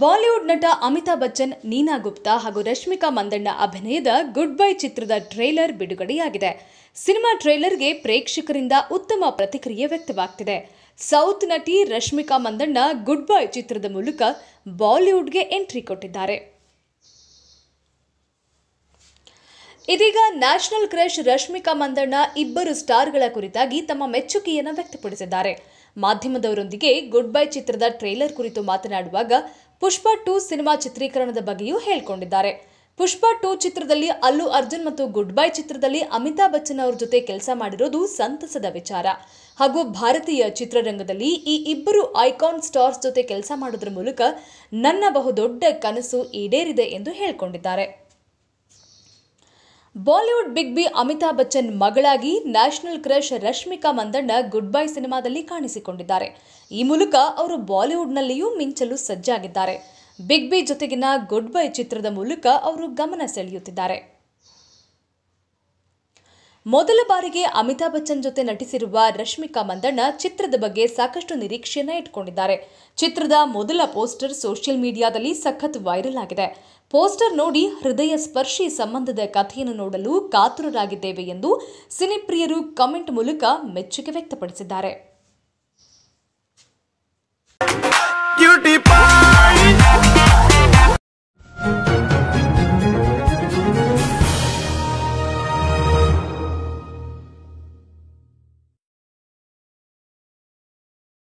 Bollywood ನಟ ಅಮಿತಾಬ್ ಬಚ್ಚನ್ ನೀನಾ ಗುಪ್ತಾ ಹಾಗೂ ರಶ್ಮಿಕಾ ಮಂದಣ್ಣ ಅಭಿನಯದ ಗುಡ್ ಬೈ ಚಿತ್ರದ ಟ್ರೇಲರ್ ಬಿಡುಗಡೆಯಾಗಿದೆ ಸಿನಿಮಾ ಟ್ರೇಲರ್ಗೆ ಪ್ರೇಕ್ಷಕರಿಂದ ಉತ್ತಮ ಪ್ರತಿಕ್ರಿಯೆ ವ್ಯಕ್ತವಾಗ್ತಿದೆ ಸೌತ್ ನಟಿ ರಶ್ಮಿಕಾ ಮಂದಣ್ಣ ಗುಡ್ ಬೈ ಚಿತ್ರದ ಮೂಲಕ ಬಾಲಿವುಡ್ಗೆ ಎಂಟ್ರಿ ಕೊಟ್ಟಿದ್ದಾರೆ ಇದೀಗ ನ್ಯಾಷನಲ್ ಕ್ರಶ್ ರಶ್ಮಿಕಾ ಮಂದಣ್ಣ ಇಬ್ಬರು ಸ್ಟಾರ್ಗಳ ಕುರಿತಾಗಿ ತಮ್ಮ ಮೆಚ್ಚುಗೆಯನ್ನು ವ್ಯಕ್ತಪಡಿಸಿದ್ದಾರೆ ಮಾಧ್ಯಮದವರೊಂದಿಗೆ ಗುಡ್ ಬೈ ಚಿತ್ರದ ಟ್ರೇಲರ್ ಕುರಿತು ಮಾತನಾಡುವಾಗ ಪುಷ್ಪ ಟೂ ಸಿನಿಮಾ ಚಿತ್ರೀಕರಣದ ಬಗ್ಗೆಯೂ ಹೇಳಿಕೊಂಡಿದ್ದಾರೆ ಪುಷ್ಪ ಟೂ ಚಿತ್ರದಲ್ಲಿ ಅಲ್ಲು ಅರ್ಜುನ್ ಮತ್ತು ಗುಡ್ ಬೈ ಚಿತ್ರದಲ್ಲಿ ಅಮಿತಾಬ್ ಬಚ್ಚನ್ ಅವರ ಜೊತೆ ಕೆಲಸ ಮಾಡಿರೋದು ಸಂತಸದ ವಿಚಾರ ಹಾಗೂ ಭಾರತೀಯ ಚಿತ್ರರಂಗದಲ್ಲಿ ಈ ಇಬ್ಬರು ಐಕಾನ್ ಸ್ಟಾರ್ಸ್ ಜೊತೆ ಕೆಲಸ ಮಾಡೋದ್ರ ಮೂಲಕ ನನ್ನ ಬಹುದೊಡ್ಡ ಕನಸು ಈಡೇರಿದೆ ಎಂದು ಹೇಳಿಕೊಂಡಿದ್ದಾರೆ Bollywood big B Amitabh Bachchan ಮಗಳಾಗಿ national crush Rashmika Mandanna goodbye ಸಿನಿಮಾದಲ್ಲಿ ಕಾಣಿಸಿಕೊಂಡಿದ್ದಾರೆ ಈ ಮೂಲಕ ಅವರು ಬಾಲಿವುಡ್ನಲ್ಲಿಯೂ ಮಿಂಚಲು ಸಜ್ಜಾಗಿದ್ದಾರೆ ಬಿಗ್ ಬಿ ಜೊತೆಗಿನ ಗುಡ್ ಬೈ ಚಿತ್ರದ ಮೂಲಕ ಅವರು ಗಮನ ಸೆಳೆಯುತ್ತಿದ್ದಾರೆ ಮೊದಲ ಬಾರಿಗೆ ಅಮಿತಾಬ್ ಬಚ್ಚನ್ ಜೊತೆ ನಟಿಸಿರುವ ರಶ್ಮಿಕಾ ಮಂದಣ್ಣ ಚಿತ್ರದ ಬಗ್ಗೆ ಸಾಕಷ್ಟು ನಿರೀಕ್ಷೆಯನ್ನ ಇಟ್ಕೊಂಡಿದ್ದಾರೆ ಚಿತ್ರದ ಮೊದಲ ಪೋಸ್ಟರ್ ಸೋಷಿಯಲ್ ಮೀಡಿಯಾದಲ್ಲಿ ಸಖತ್ ವೈರಲ್ ಆಗಿದೆ ಪೋಸ್ಟರ್ ನೋಡಿ ಹೃದಯ ಸ್ಪರ್ಶಿ ಸಂಬಂಧದ ಕಥೆಯನ್ನು ನೋಡಲು ಕಾತುರರಾಗಿದ್ದೇವೆ ಎಂದು ಸಿನಿಪ್ರಿಯರು ಕಮೆಂಟ್ ಮೂಲಕ ಮೆಚ್ಚುಗೆ ವ್ಯಕ್ತಪಡಿಸಿದ್ದಾರೆ